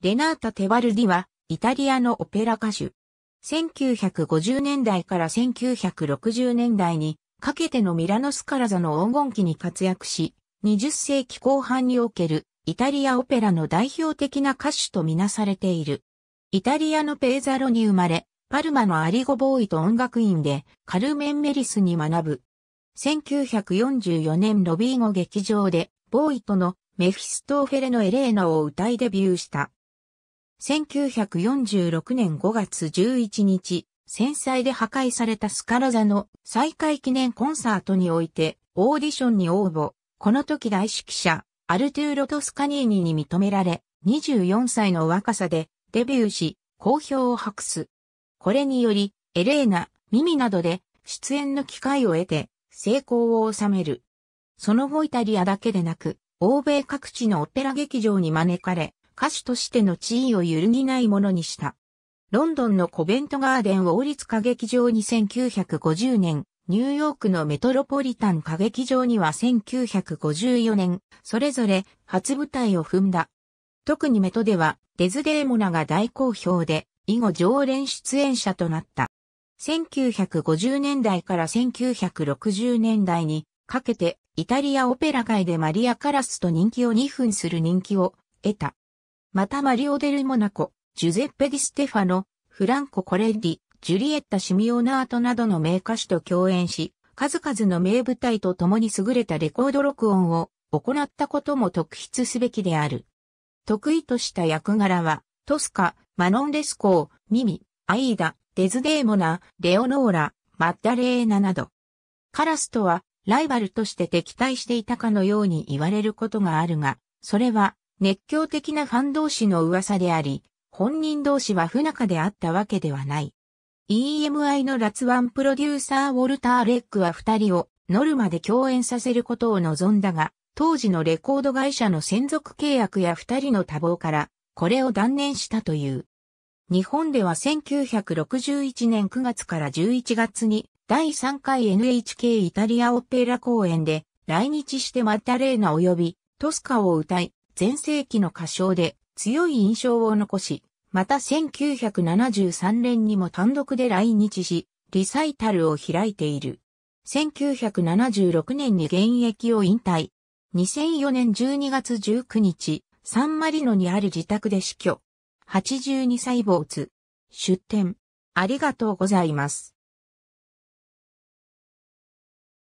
レナータ・テワルディは、イタリアのオペラ歌手。1950年代から1960年代にかけてのミラノスカラザの黄金期に活躍し、20世紀後半におけるイタリアオペラの代表的な歌手とみなされている。イタリアのペーザロに生まれ、パルマのアリゴボーイと音楽院でカルメン・メリスに学ぶ。1944年ロビーゴ劇場でボーイとのメフィストーフェレのエレーナを歌いデビューした。1946年5月11日、戦災で破壊されたスカラ座の再開記念コンサートにおいて、オーディションに応募。この時大指揮者、アルトゥーロ・トスカニーニに認められ、24歳の若さでデビューし、好評を博す。これにより、エレーナ、ミミなどで出演の機会を得て、成功を収める。その後イタリアだけでなく、欧米各地のオペラ劇場に招かれ、歌手としての地位を揺るぎないものにした。ロンドンのコベントガーデン王立歌劇場に1950年、ニューヨークのメトロポリタン歌劇場には1954年、それぞれ初舞台を踏んだ。特にメトでは、デズデーモナが大好評で、以後常連出演者となった。1950年代から1960年代にかけて、イタリアオペラ界でマリア・カラスと人気を2分する人気を得た。またマリオ・デル・モナコ、ジュゼッペ・ディ・ステファノ、フランコ・コレッリ、ジュリエッタ・シミオナートなどの名歌手と共演し、数々の名舞台と共に優れたレコード録音を行ったことも特筆すべきである。得意とした役柄は、トスカ、マノンレスコー、ミミ、アイーダ、デズデーモナ、レオノーラ、マッダレーナなど。カラスとは、ライバルとして敵対していたかのように言われることがあるが、それは、熱狂的なファン同士の噂であり、本人同士は不仲であったわけではない。EMI のラツワンプロデューサーウォルター・レックは二人をノルマで共演させることを望んだが、当時のレコード会社の専属契約や二人の多忙から、これを断念したという。日本では1961年9月から11月に、第3回 NHK イタリアオペラ公演で、来日してマッタレーナ及びトスカを歌い、全盛期の歌唱で強い印象を残し、また1973年にも単独で来日し、リサイタルを開いている。1976年に現役を引退。2004年12月19日、サンマリノにある自宅で死去。82歳坊主。出展。ありがとうございます。